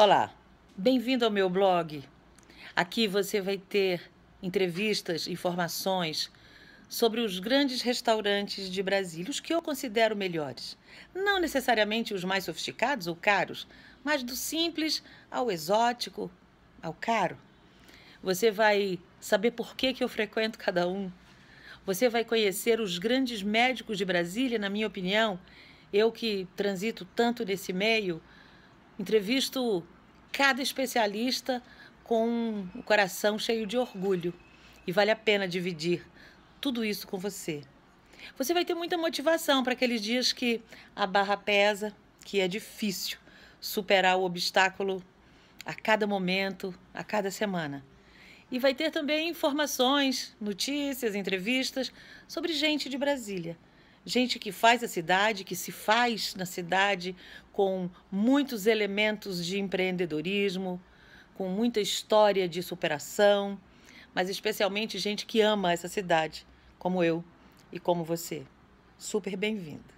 Olá, bem-vindo ao meu blog. Aqui você vai ter entrevistas, informações sobre os grandes restaurantes de Brasília, os que eu considero melhores. Não necessariamente os mais sofisticados ou caros, mas do simples ao exótico, ao caro. Você vai saber por que, que eu frequento cada um. Você vai conhecer os grandes médicos de Brasília, na minha opinião. Eu que transito tanto nesse meio, Entrevisto cada especialista com o coração cheio de orgulho e vale a pena dividir tudo isso com você. Você vai ter muita motivação para aqueles dias que a barra pesa, que é difícil superar o obstáculo a cada momento, a cada semana. E vai ter também informações, notícias, entrevistas sobre gente de Brasília gente que faz a cidade, que se faz na cidade com muitos elementos de empreendedorismo, com muita história de superação, mas especialmente gente que ama essa cidade, como eu e como você. Super bem-vinda.